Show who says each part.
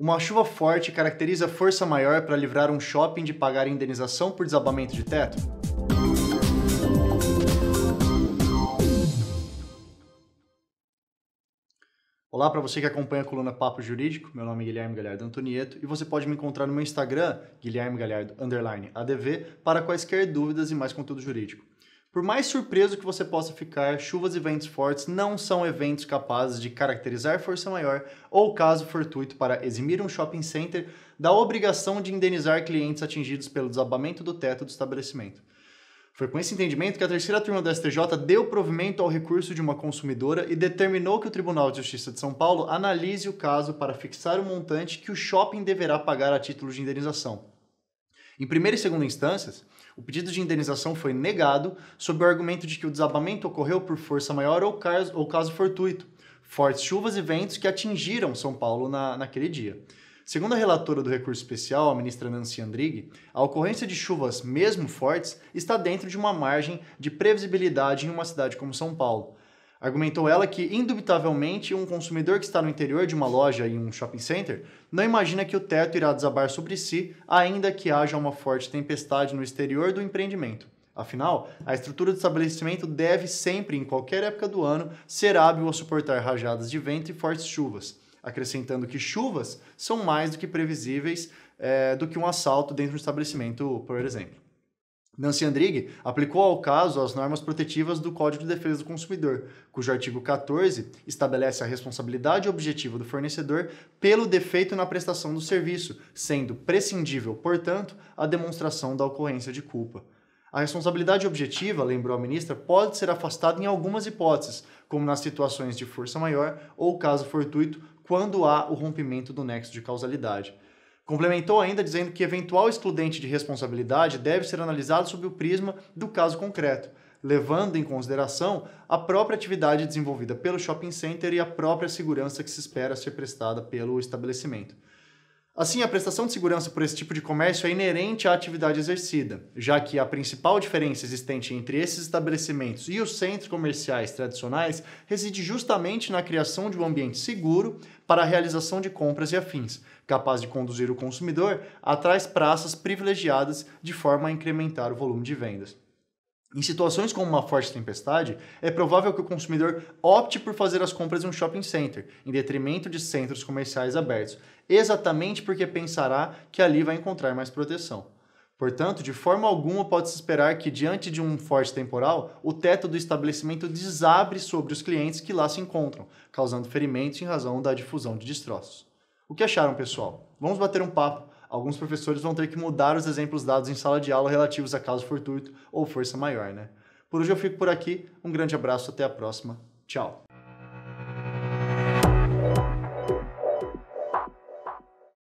Speaker 1: Uma chuva forte caracteriza força maior para livrar um shopping de pagar indenização por desabamento de teto? Olá para você que acompanha a coluna Papo Jurídico, meu nome é Guilherme Galhardo Antonieto e você pode me encontrar no meu Instagram, Guilherme Galhardo, ADV, para quaisquer dúvidas e mais conteúdo jurídico. Por mais surpreso que você possa ficar, chuvas e ventos fortes não são eventos capazes de caracterizar força maior ou caso fortuito para eximir um shopping center da obrigação de indenizar clientes atingidos pelo desabamento do teto do estabelecimento. Foi com esse entendimento que a terceira turma do STJ deu provimento ao recurso de uma consumidora e determinou que o Tribunal de Justiça de São Paulo analise o caso para fixar o montante que o shopping deverá pagar a título de indenização. Em primeira e segunda instâncias, o pedido de indenização foi negado sob o argumento de que o desabamento ocorreu por força maior ou caso, ou caso fortuito, fortes chuvas e ventos que atingiram São Paulo na, naquele dia. Segundo a relatora do recurso especial, a ministra Nancy Andrighi, a ocorrência de chuvas, mesmo fortes, está dentro de uma margem de previsibilidade em uma cidade como São Paulo, Argumentou ela que, indubitavelmente, um consumidor que está no interior de uma loja e um shopping center não imagina que o teto irá desabar sobre si, ainda que haja uma forte tempestade no exterior do empreendimento. Afinal, a estrutura do estabelecimento deve sempre, em qualquer época do ano, ser hábil a suportar rajadas de vento e fortes chuvas, acrescentando que chuvas são mais do que previsíveis é, do que um assalto dentro do estabelecimento, por exemplo. Nancy Andrighi aplicou ao caso as normas protetivas do Código de Defesa do Consumidor, cujo artigo 14 estabelece a responsabilidade objetiva do fornecedor pelo defeito na prestação do serviço, sendo prescindível, portanto, a demonstração da ocorrência de culpa. A responsabilidade objetiva, lembrou a ministra, pode ser afastada em algumas hipóteses, como nas situações de força maior ou caso fortuito, quando há o rompimento do nexo de causalidade. Complementou ainda dizendo que eventual excludente de responsabilidade deve ser analisado sob o prisma do caso concreto, levando em consideração a própria atividade desenvolvida pelo shopping center e a própria segurança que se espera ser prestada pelo estabelecimento. Assim, a prestação de segurança por esse tipo de comércio é inerente à atividade exercida, já que a principal diferença existente entre esses estabelecimentos e os centros comerciais tradicionais reside justamente na criação de um ambiente seguro para a realização de compras e afins, capaz de conduzir o consumidor atrás praças privilegiadas de forma a incrementar o volume de vendas. Em situações como uma forte tempestade, é provável que o consumidor opte por fazer as compras em um shopping center, em detrimento de centros comerciais abertos, exatamente porque pensará que ali vai encontrar mais proteção. Portanto, de forma alguma pode-se esperar que, diante de um forte temporal, o teto do estabelecimento desabre sobre os clientes que lá se encontram, causando ferimentos em razão da difusão de destroços. O que acharam, pessoal? Vamos bater um papo alguns professores vão ter que mudar os exemplos dados em sala de aula relativos a caso fortuito ou força maior, né? Por hoje eu fico por aqui, um grande abraço, até a próxima, tchau!